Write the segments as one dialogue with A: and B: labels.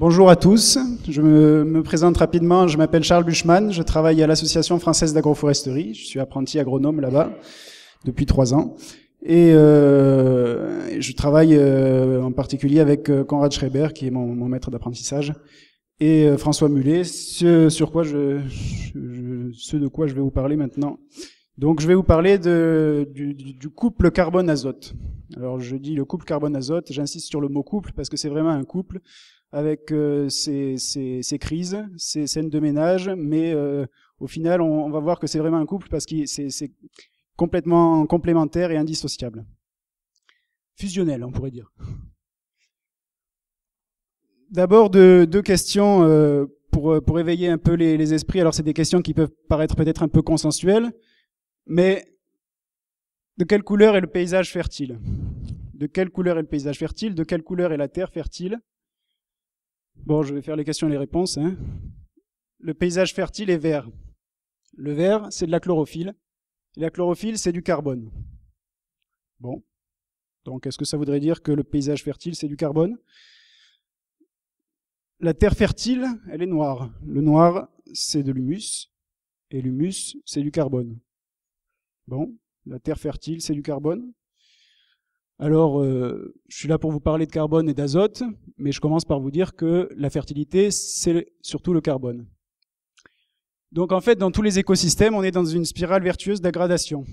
A: Bonjour à tous, je me, présente rapidement, je m'appelle Charles Buchmann, je travaille à l'Association française d'agroforesterie, je suis apprenti agronome là-bas depuis trois ans, et euh, je travaille euh, en particulier avec euh, Conrad Schreiber, qui est mon, maître d'apprentissage, et François Mulet, ce, sur quoi ce de quoi je vais vous parler maintenant. Donc je vais vous parler de, du, du couple carbone-azote. Alors je dis le couple carbone-azote, j'insiste sur le mot couple parce que c'est vraiment un couple avec euh, ces crises, ces scènes de ménage, mais euh, au final, on, va voir que c'est vraiment un couple parce que c'est complètement complémentaire et indissociable. Fusionnel, on pourrait dire. D'abord, deux, questions euh, pour, éveiller un peu les, les esprits. Alors, c'est des questions qui peuvent paraître peut-être un peu consensuelles, mais de quelle couleur est le paysage fertile De quelle couleur est le paysage fertile De quelle couleur est la terre fertile Bon, je vais faire les questions et les réponses. Hein. Le paysage fertile est vert. Le vert, c'est de la chlorophylle. Et la chlorophylle, c'est du carbone. Bon. Donc, est-ce que ça voudrait dire que le paysage fertile, c'est du carbone La terre fertile, elle est noire. Le noir, c'est de l'humus. Et l'humus, c'est du carbone. Bon. La terre fertile, c'est du carbone alors, euh, je suis là pour vous parler de carbone et d'azote, mais je commence par vous dire que la fertilité, c'est surtout le carbone. Donc en fait, dans tous les écosystèmes, on est dans une spirale vertueuse d'aggradation.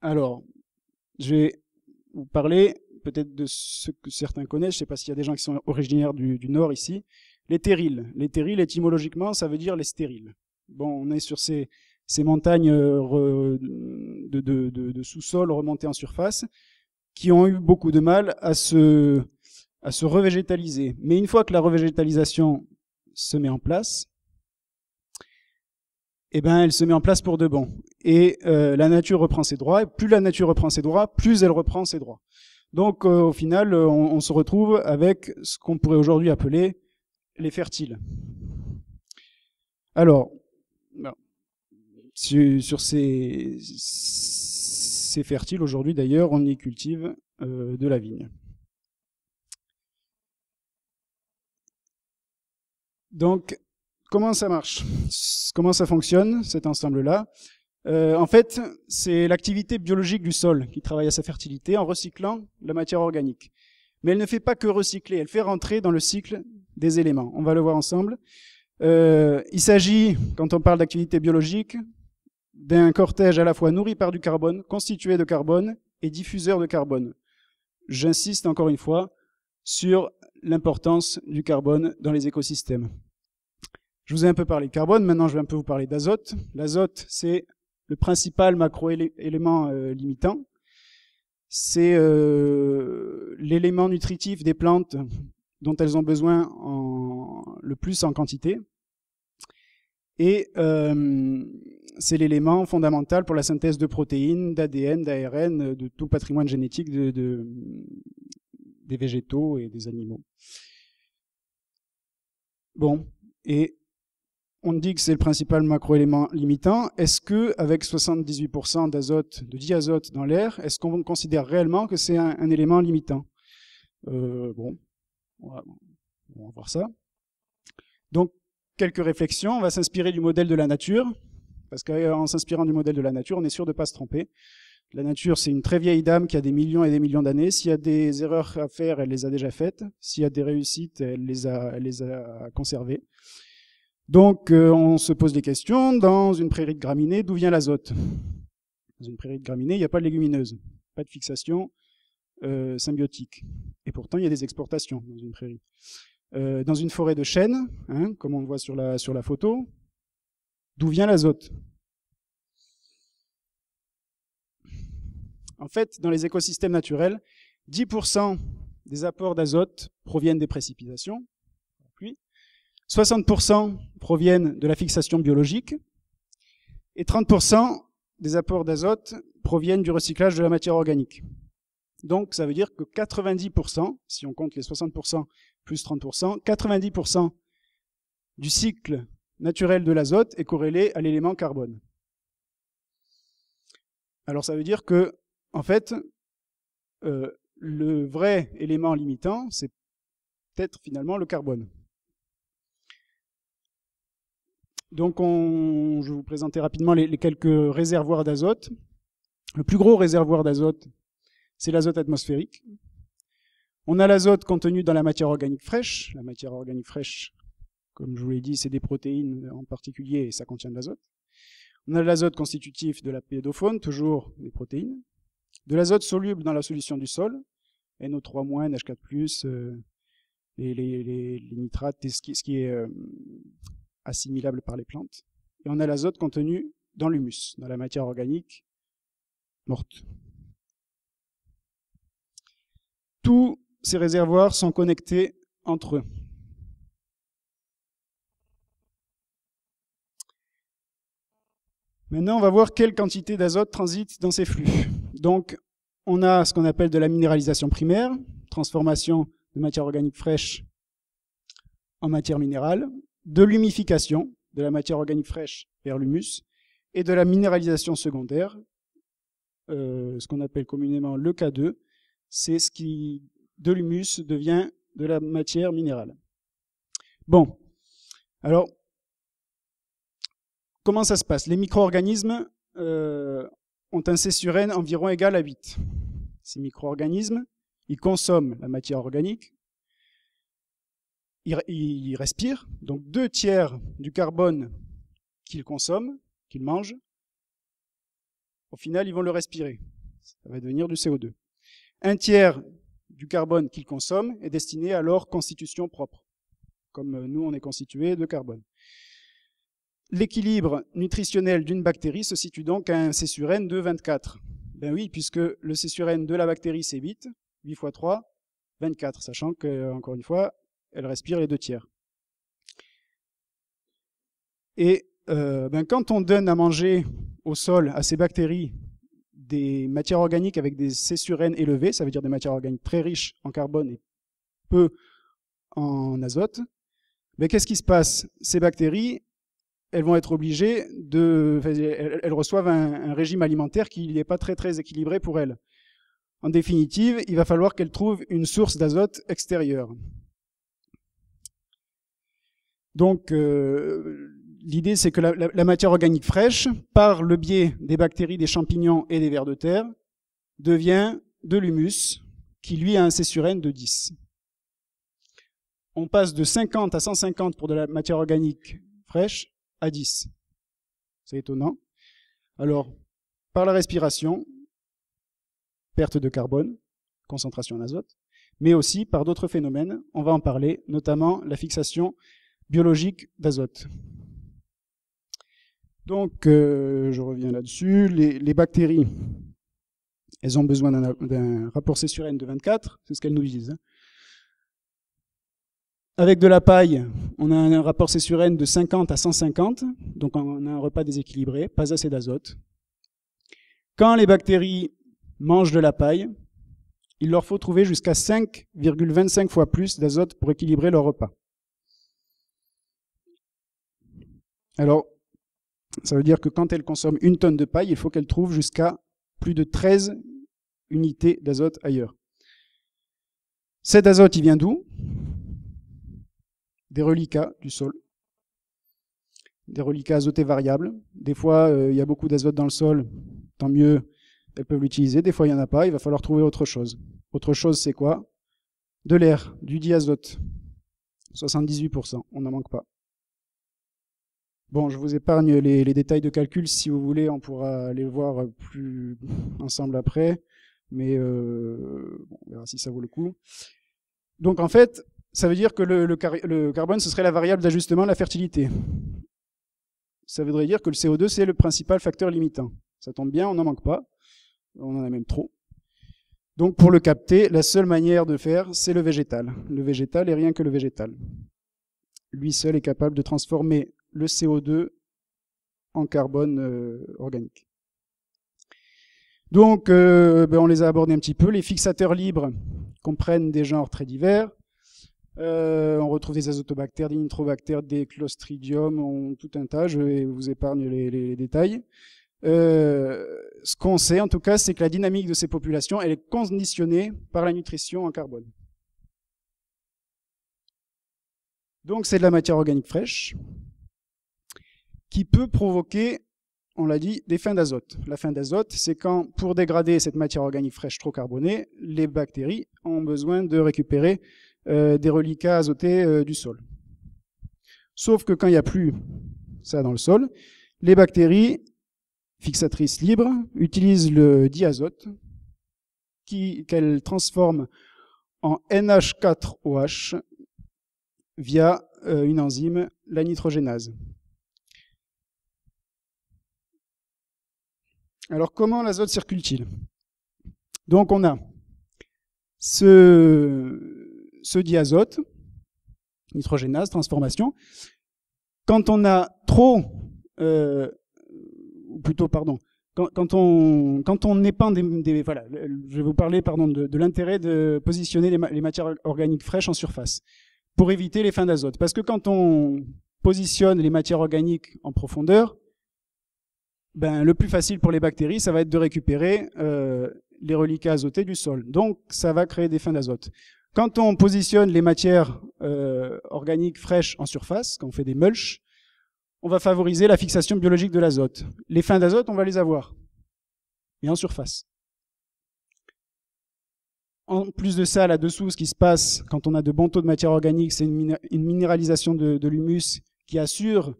A: Alors, je vais vous parler peut-être de ce que certains connaissent, je ne sais pas s'il y a des gens qui sont originaires du, Nord ici, les terrils. Les terrils, étymologiquement, ça veut dire les stériles. Bon, on est sur ces, montagnes euh, de, de sous-sol remontées en surface qui ont eu beaucoup de mal à se, à se revégétaliser. Mais une fois que la revégétalisation se met en place, eh ben, elle se met en place pour de bon. Et euh, la nature reprend ses droits, et plus la nature reprend ses droits, plus elle reprend ses droits. Donc euh, au final, euh, on, se retrouve avec ce qu'on pourrait aujourd'hui appeler les fertiles. Alors, ben, sur ces, fertile. Aujourd'hui d'ailleurs, on y cultive euh, de la vigne. Donc, comment ça marche Comment ça fonctionne, cet ensemble-là euh, En fait, c'est l'activité biologique du sol qui travaille à sa fertilité en recyclant la matière organique. Mais elle ne fait pas que recycler, elle fait rentrer dans le cycle des éléments. On va le voir ensemble. Euh, il s'agit, quand on parle d'activité biologique, d'un cortège à la fois nourri par du carbone, constitué de carbone et diffuseur de carbone. J'insiste encore une fois sur l'importance du carbone dans les écosystèmes. Je vous ai un peu parlé de carbone, maintenant je vais un peu vous parler d'azote. L'azote, c'est le principal macroélément élément euh, limitant. C'est euh, l'élément nutritif des plantes dont elles ont besoin le plus en quantité. Et euh, c'est l'élément fondamental pour la synthèse de protéines, d'ADN, d'ARN, euh, de tout patrimoine génétique des végétaux et des animaux. Bon, et on dit que c'est le principal macroélément limitant. Est-ce que avec 78% d'azote, de diazote dans l'air, est-ce qu'on considère réellement que c'est un, élément limitant euh, Bon, va, on va voir ça. Donc, quelques réflexions. On va s'inspirer du modèle de la nature, parce qu'en euh, s'inspirant du modèle de la nature, on est sûr de ne pas se tromper. La nature, c'est une très vieille dame qui a des millions et des millions d'années. S'il y a des erreurs à faire, elle les a déjà faites. S'il y a des réussites, elle les a, conservées. Donc, euh, on se pose des questions. Dans une prairie de graminée, d'où vient l'azote Dans une prairie de graminée, il n'y a pas de légumineuses, pas de fixation euh, symbiotique. Et pourtant, il y a des exportations dans une prairie. dans une forêt de chênes, hein, comme on le voit sur la photo, D'où vient l'azote En fait, dans les écosystèmes naturels, 10% des apports d'azote proviennent des précipitations, 60% proviennent de la fixation biologique, et 30% des apports d'azote proviennent du recyclage de la matière organique. Donc ça veut dire que 90%, si on compte les 60% plus 30%, 90% du cycle naturel de l'azote est corrélé à l'élément carbone. Alors ça veut dire que, en fait, euh, le vrai élément limitant, c'est peut-être finalement le carbone. Donc je vais vous présenter rapidement les quelques réservoirs d'azote. Le plus gros réservoir d'azote, c'est l'azote atmosphérique. On a l'azote contenu dans la matière organique fraîche. La matière organique fraîche, comme je vous l'ai dit, c'est des protéines en particulier et ça contient de l'azote. On a de l'azote constitutif de la pédophone, toujours des protéines. De l'azote soluble dans la solution du sol, NO3-, NH4+, euh, les, nitrates, ce qui, est euh, assimilable par les plantes. Et on a l'azote contenu dans l'humus, dans la matière organique morte. Tous ces réservoirs sont connectés entre eux. Maintenant, on va voir quelle quantité d'azote transite dans ces flux. Donc, on a ce qu'on appelle de la minéralisation primaire, transformation de matière organique fraîche en matière minérale, de l'humification de la matière organique fraîche vers l'humus, et de la minéralisation secondaire, euh, ce qu'on appelle communément le K2, c'est ce qui, de l'humus, devient de la matière minérale. Bon, alors Comment ça se passe Les micro-organismes euh, ont un C sur N environ égal à 8. Ces micro-organismes, ils consomment la matière organique, ils, ils respirent, donc deux tiers du carbone qu'ils consomment, qu'ils mangent, au final, ils vont le respirer. Ça va devenir du CO2. Un tiers du carbone qu'ils consomment est destiné à leur constitution propre, comme euh, nous, on est constitué de carbone. L'équilibre nutritionnel d'une bactérie se situe donc à un C sur N de 24. Ben oui, puisque le C de la bactérie, c'est 8. 8 fois 3, 24, sachant que, encore une fois, elle respire les deux tiers. Et euh, ben quand on donne à manger au sol, à ces bactéries, des matières organiques avec des C sur élevés, ça veut dire des matières organiques très riches en carbone et peu en azote, ben qu'est-ce qui se passe Ces bactéries, elles vont être obligées de, elles, reçoivent un, régime alimentaire qui n'est pas très très équilibré pour elles. En définitive, il va falloir qu'elles trouvent une source d'azote extérieure. Donc, euh, l'idée c'est que la, matière organique fraîche, par le biais des bactéries, des champignons et des vers de terre, devient de l'humus, qui lui a un C sur N de 10. On passe de 50 à 150 pour de la matière organique fraîche, à 10. C'est étonnant. Alors, par la respiration, perte de carbone, concentration en azote, mais aussi par d'autres phénomènes, on va en parler, notamment la fixation biologique d'azote. Donc, euh, je reviens là-dessus, les, bactéries, elles ont besoin d'un rapport C sur N de 24, c'est ce qu'elles nous disent. Hein. Avec de la paille, on a un rapport C N de 50 à 150, donc on a un repas déséquilibré, pas assez d'azote. Quand les bactéries mangent de la paille, il leur faut trouver jusqu'à 5,25 fois plus d'azote pour équilibrer leur repas. Alors, ça veut dire que quand elles consomment une tonne de paille, il faut qu'elles trouvent jusqu'à plus de 13 unités d'azote ailleurs. Cet azote, il vient d'où des reliquats du sol, des reliquats azotés variables. Des fois, euh, il y a beaucoup d'azote dans le sol, tant mieux, elles peuvent l'utiliser. Des fois, il n'y en a pas, il va falloir trouver autre chose. Autre chose, c'est quoi De l'air, du diazote, 78%, on n'en manque pas. Bon, je vous épargne les, détails de calcul, si vous voulez, on pourra les voir plus ensemble après, mais euh, on verra si ça vaut le coup. Donc en fait, ça veut dire que le, carbone, ce serait la variable d'ajustement de la fertilité. Ça voudrait dire que le CO2, c'est le principal facteur limitant. Ça tombe bien, on n'en manque pas. On en a même trop. Donc pour le capter, la seule manière de faire, c'est le végétal. Le végétal est rien que le végétal. Lui seul est capable de transformer le CO2 en carbone euh, organique. Donc euh, ben, on les a abordés un petit peu. Les fixateurs libres comprennent des genres très divers. Euh, on retrouve des azotobactères, des nitrobactères, des clostridiums, tout un tas, je vous épargne les, détails. Euh, ce qu'on sait en tout cas, c'est que la dynamique de ces populations, elle est conditionnée par la nutrition en carbone. Donc c'est de la matière organique fraîche qui peut provoquer, on l'a dit, des fins d'azote. La fin d'azote, c'est quand, pour dégrader cette matière organique fraîche trop carbonée, les bactéries ont besoin de récupérer euh, des reliquats azotés euh, du sol. Sauf que quand il n'y a plus ça dans le sol, les bactéries fixatrices libres utilisent le diazote qu'elles transforment en NH4OH via euh, une enzyme, la nitrogénase. Alors comment l'azote circule-t-il Donc on a ce, ce diazote, nitrogénase, transformation. Quand on a trop, euh, ou plutôt, pardon, quand, on, quand on épand des, Voilà, je vais vous parler pardon, de, l'intérêt de positionner les, matières organiques fraîches en surface pour éviter les fins d'azote. Parce que quand on positionne les matières organiques en profondeur, ben, le plus facile pour les bactéries, ça va être de récupérer euh, les reliquats azotés du sol. Donc, ça va créer des fins d'azote. Quand on positionne les matières euh, organiques fraîches en surface, quand on fait des mulches, on va favoriser la fixation biologique de l'azote. Les fins d'azote, on va les avoir, mais en surface. En plus de ça, là-dessous, ce qui se passe quand on a de bons taux de matière organique, c'est une, minéralisation de, l'humus qui assure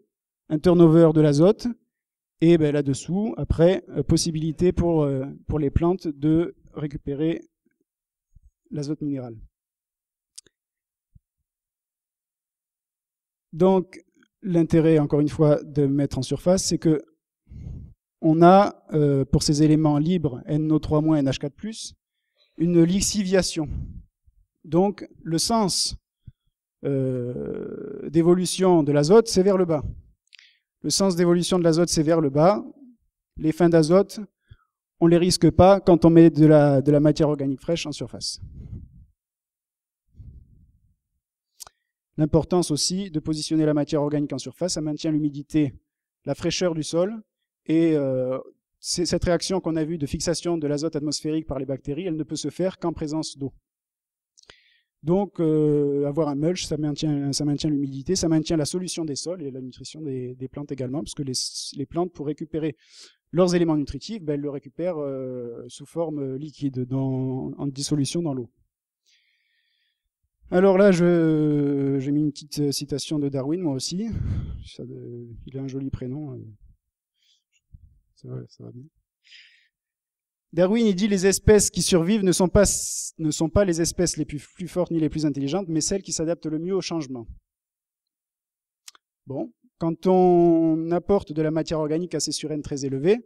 A: un turnover de l'azote. Et ben, là-dessous, après, euh, possibilité pour, euh, pour les plantes de récupérer l'azote minéral. Donc, l'intérêt, encore une fois, de mettre en surface, c'est que on a, euh, pour ces éléments libres, NO3- NH4+, une lixiviation. Donc, le sens euh, d'évolution de l'azote, c'est vers le bas. Le sens d'évolution de l'azote, c'est vers le bas. Les fins d'azote, on ne les risque pas quand on met de la matière organique fraîche en surface. L'importance aussi de positionner la matière organique en surface, ça maintient l'humidité, la fraîcheur du sol, et euh, cette réaction qu'on a vue de fixation de l'azote atmosphérique par les bactéries, elle ne peut se faire qu'en présence d'eau. Donc euh, avoir un mulch, ça maintient, l'humidité, ça maintient la solution des sols et la nutrition des, plantes également, parce que les, plantes, pour récupérer leurs éléments nutritifs, ben, elles le récupèrent euh, sous forme liquide, en dissolution dans l'eau. Alors là, j'ai mis une petite euh, citation de Darwin, moi aussi. Euh, il a un joli prénom. Euh. Ça bien. Darwin, il dit les espèces qui survivent ne sont pas, les espèces les plus, fortes ni les plus intelligentes, mais celles qui s'adaptent le mieux au changement. Bon, quand on apporte de la matière organique à ces surènes très élevées,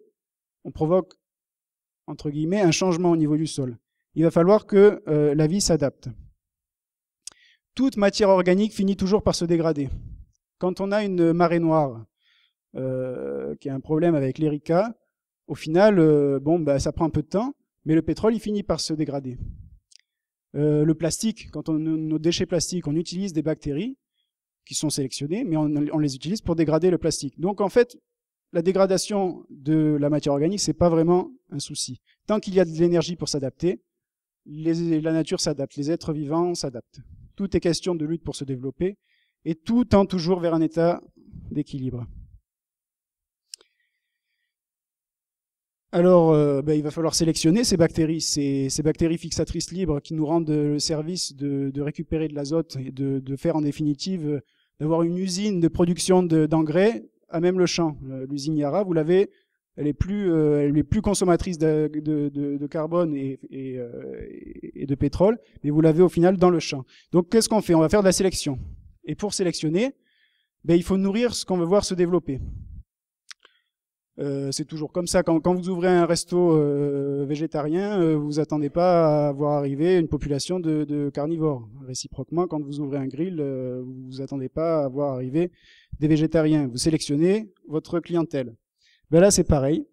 A: on provoque, entre guillemets, un changement au niveau du sol. Il va falloir que la vie s'adapte toute matière organique finit toujours par se dégrader. Quand on a une marée noire, euh, qui a un problème avec l'Erika, au final, euh, bon, bah, ça prend un peu de temps, mais le pétrole, il finit par se dégrader. Euh, le plastique, quand on nos déchets plastiques, on utilise des bactéries qui sont sélectionnées, mais on, les utilise pour dégrader le plastique. Donc en fait, la dégradation de la matière organique, n'est pas vraiment un souci. Tant qu'il y a de l'énergie pour s'adapter, la nature s'adapte, les êtres vivants s'adaptent. Tout est question de lutte pour se développer et tout tend toujours vers un état d'équilibre. Alors, euh, ben, il va falloir sélectionner ces bactéries, ces, bactéries fixatrices libres qui nous rendent le service de, récupérer de l'azote et de, faire en définitive, euh, d'avoir une usine de production d'engrais à même le champ. Euh, l'usine Yara, vous l'avez elle est plus, euh, elle est plus consommatrice de, carbone euh, et, de pétrole, mais vous l'avez au final dans le champ. Donc qu'est-ce qu'on fait On va faire de la sélection. Et pour sélectionner, ben, il faut nourrir ce qu'on veut voir se développer. Euh, c'est toujours comme ça. Quand, vous ouvrez un resto végétarien, vous attendez pas à voir arriver une population de, carnivores. Réciproquement, quand vous ouvrez un grill, vous attendez pas à voir arriver des végétariens. Vous sélectionnez votre clientèle. Ben là, c'est pareil.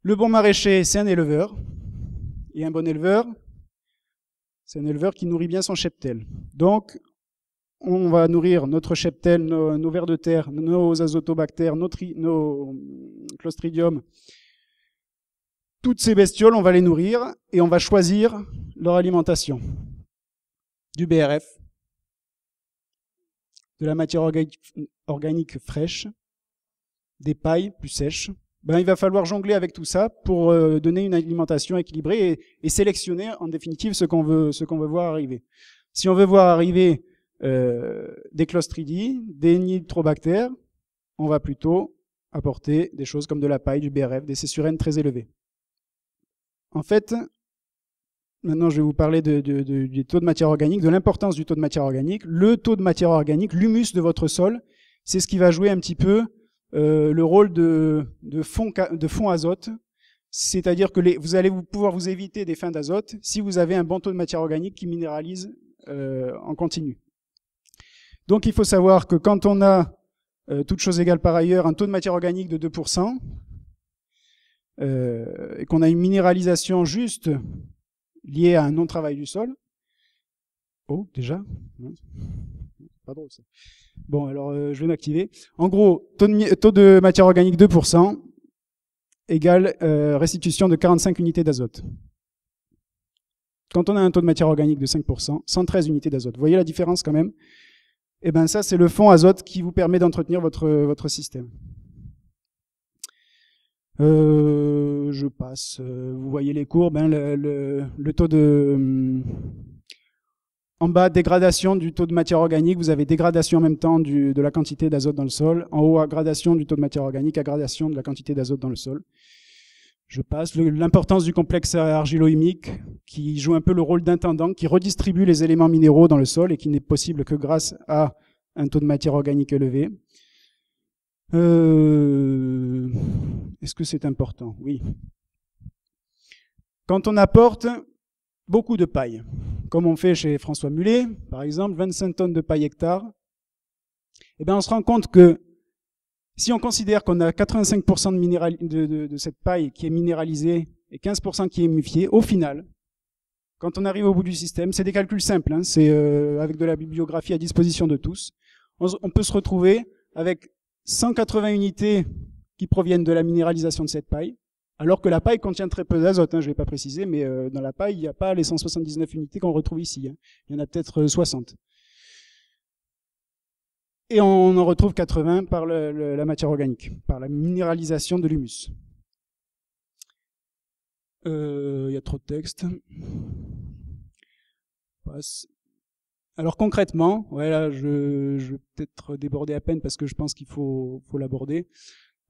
A: Le bon maraîcher, c'est un éleveur. Et un bon éleveur, c'est un éleveur qui nourrit bien son cheptel. Donc, on va nourrir notre cheptel, nos, vers de terre, nos azotobactères, nos, nos euh, clostridiums. Toutes ces bestioles, on va les nourrir et on va choisir leur alimentation. Du BRF, de la matière organique fraîche, des pailles plus sèches, ben, il va falloir jongler avec tout ça pour euh, donner une alimentation équilibrée et, sélectionner en définitive ce qu'on veut, veut voir arriver. Si on veut voir arriver euh, des clostridies, des nitrobactères, on va plutôt apporter des choses comme de la paille, du BRF, des cessurènes très élevées. En fait, maintenant je vais vous parler du taux de matière organique, de l'importance du taux de matière organique. Le taux de matière organique, l'humus de votre sol, c'est ce qui va jouer un petit peu euh, le rôle de, de, fond, de fond azote, c'est-à-dire que les, vous allez vous, pouvoir vous éviter des fins d'azote si vous avez un bon taux de matière organique qui minéralise euh, en continu. Donc il faut savoir que quand on a, euh, toute chose égale par ailleurs, un taux de matière organique de 2%, et qu'on a une minéralisation juste liée à un non-travail du sol, oh déjà, pas Bon, alors euh, je vais m'activer. En gros, taux de, matière organique 2% égale euh, restitution de 45 unités d'azote. Quand on a un taux de matière organique de 5%, 113 unités d'azote. Vous voyez la différence quand même Eh bien ça, c'est le fond azote qui vous permet d'entretenir votre, votre système. Euh, je passe. Vous voyez les courbes, hein, le, taux de... Hum, en bas, dégradation du taux de matière organique, vous avez dégradation en même temps de la quantité d'azote dans le sol. En haut, gradation du taux de matière organique, gradation de la quantité d'azote dans le sol. Je passe. L'importance du complexe argiloïmique qui joue un peu le rôle d'intendant, qui redistribue les éléments minéraux dans le sol et qui n'est possible que grâce à un taux de matière organique élevé. Euh, est-ce que c'est important Oui. Quand on apporte beaucoup de paille, comme on fait chez François Mullet, par exemple, 25 tonnes de paille hectare, eh bien, on se rend compte que si on considère qu'on a 85% de, de, cette paille qui est minéralisée et 15% qui est mufiée, au final, quand on arrive au bout du système, c'est des calculs simples, hein, c'est euh, avec de la bibliographie à disposition de tous, on peut se retrouver avec 180 unités qui proviennent de la minéralisation de cette paille, alors que la paille contient très peu d'azote, hein, je ne vais pas préciser, mais euh, dans la paille, il n'y a pas les 179 unités qu'on retrouve ici. Hein. Il y en a peut-être 60. Euh, Et on en retrouve 80 par la matière organique, par la minéralisation de l'humus. Euh, il y a trop de texte. Alors concrètement, je, vais peut-être déborder à peine parce que je pense qu'il faut, l'aborder.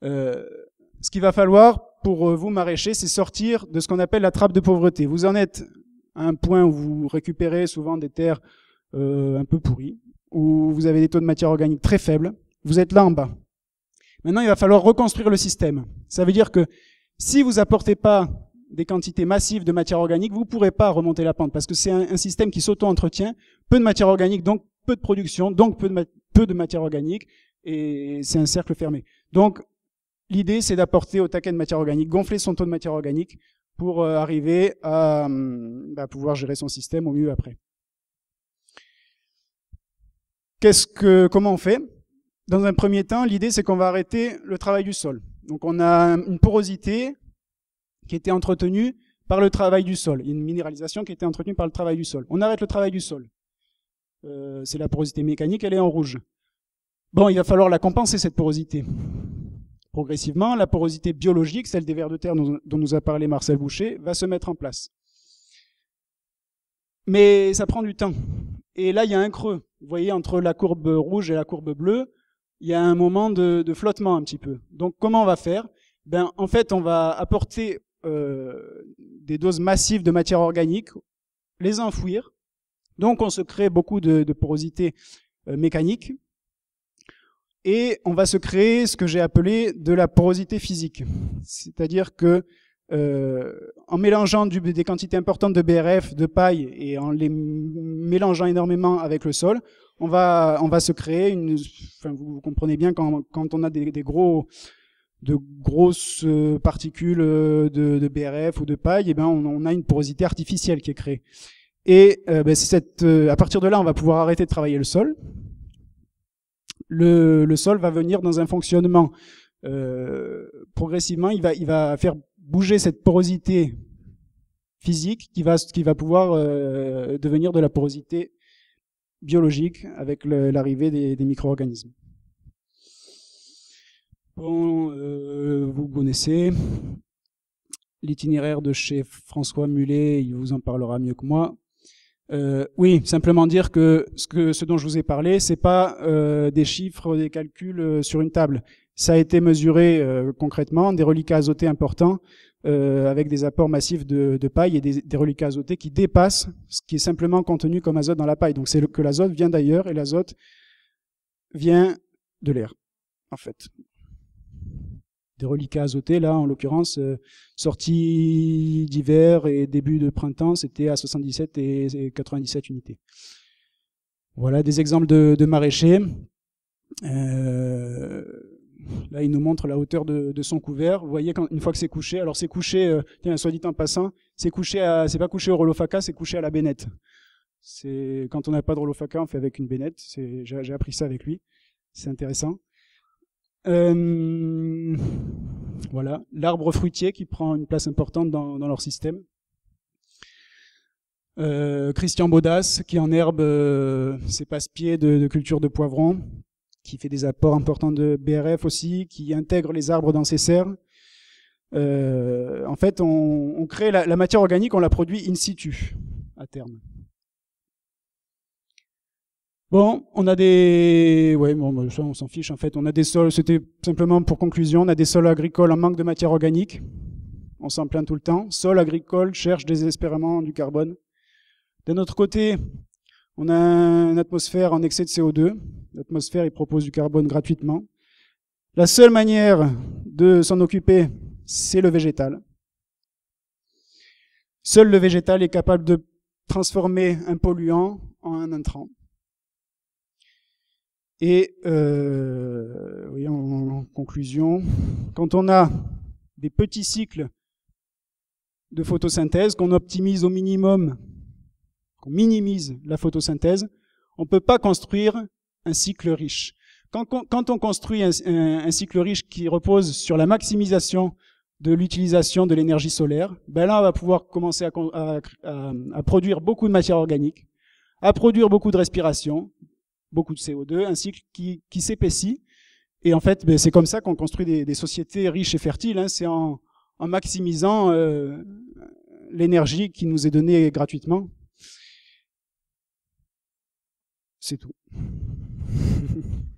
A: ce qu'il va falloir pour euh, vous, maraîcher, c'est sortir de ce qu'on appelle la trappe de pauvreté. Vous en êtes à un point où vous récupérez souvent des terres euh, un peu pourries, où vous avez des taux de matière organique très faibles. Vous êtes là en bas. Maintenant, il va falloir reconstruire le système. Ça veut dire que si vous apportez pas des quantités massives de matière organique, vous ne pourrez pas remonter la pente parce que c'est un, système qui s'auto-entretient. Peu de matière organique, donc peu de production, donc peu de, peu de matière organique, et c'est un cercle fermé. Donc, L'idée, c'est d'apporter au taquet de matière organique, gonfler son taux de matière organique pour euh, arriver à, hum, bah, pouvoir gérer son système au mieux après. comment on fait Dans un premier temps, l'idée, c'est qu'on va arrêter le travail du sol. Donc on a une porosité qui était entretenue par le travail du sol, une minéralisation qui était entretenue par le travail du sol. On arrête le travail du sol. Euh, c'est la porosité mécanique, elle est en rouge. Bon, il va falloir la compenser, cette porosité. Progressivement, la porosité biologique, celle des vers de terre dont nous a parlé Marcel Boucher, va se mettre en place. Mais ça prend du temps. Et là, il y a un creux. Vous voyez, entre la courbe rouge et la courbe bleue, il y a un moment de, flottement un petit peu. Donc, comment on va faire ben, En fait, on va apporter euh, des doses massives de matière organique, les enfouir. Donc, on se crée beaucoup de, porosité euh, mécanique et on va se créer ce que j'ai appelé de la porosité physique. C'est-à-dire que euh, en mélangeant des quantités importantes de BRF, de paille, et en les mélangeant énormément avec le sol, on va, se créer une... vous, comprenez bien quand, on a des, de grosses euh, particules euh, de, BRF ou de paille, et ben, on, a une porosité artificielle qui est créée. Et ben, à partir de là, on va pouvoir arrêter de travailler le sol, le, sol va venir dans un fonctionnement. Euh, progressivement, il va, faire bouger cette porosité physique qui va, pouvoir euh, devenir de la porosité biologique avec l'arrivée des, micro-organismes. Bon, euh, vous connaissez l'itinéraire de chez François Mulet, il vous en parlera mieux que moi. Euh, oui, simplement dire que ce, que ce dont je vous ai parlé, c'est pas euh, des chiffres, des calculs euh, sur une table. Ça a été mesuré concrètement, des reliquats azotés importants avec des apports massifs de, paille et des, des, reliquats azotés qui dépassent ce qui est simplement contenu comme azote dans la paille. Donc c'est que l'azote vient d'ailleurs et l'azote vient de l'air, en fait des reliquats azotés. Là, en l'occurrence, euh, sortie d'hiver et début de printemps, c'était à 77 et 97 unités. Voilà des exemples de, maraîchers. Euh, là, il nous montre la hauteur de, son couvert. Vous voyez, une fois que c'est couché, alors c'est couché, euh, tiens, soit dit en passant, c'est couché, c'est pas couché au rolofaca, c'est couché à la bénette. C'est quand on n'a pas de rolofaca, on fait avec une bénette. J'ai appris ça avec lui. C'est intéressant. Euh, voilà, l'arbre fruitier qui prend une place importante dans, leur système. Euh, Christian Baudas qui en herbe, euh, ses passe-pieds de, culture de poivrons, qui fait des apports importants de BRF aussi, qui intègre les arbres dans ses serres. en fait, on, crée la, matière organique, on la produit in situ à terme. Bon, on a des, ouais, bon, bah, ça, on s'en fiche en fait. On a des sols, c'était simplement pour conclusion, on a des sols agricoles en manque de matière organique. On s'en plaint tout le temps. Sols agricoles cherche désespérément du carbone. D'un autre côté, on a une atmosphère en excès de CO2. L'atmosphère, il propose du carbone gratuitement. La seule manière de s'en occuper, c'est le végétal. Seul le végétal est capable de transformer un polluant en un intrant. Et euh, en, conclusion, quand on a des petits cycles de photosynthèse, qu'on optimise au minimum, qu'on minimise la photosynthèse, on ne peut pas construire un cycle riche. Quand, on construit un, cycle riche qui repose sur la maximisation de l'utilisation de l'énergie solaire, ben là on va pouvoir commencer à produire beaucoup de matière organique, à produire beaucoup de respiration, beaucoup de CO2, un cycle qui, s'épaissit. Et en fait, ben, c'est comme ça qu'on construit des, sociétés riches et fertiles. Hein. C'est en, maximisant euh, l'énergie qui nous est donnée gratuitement. C'est tout.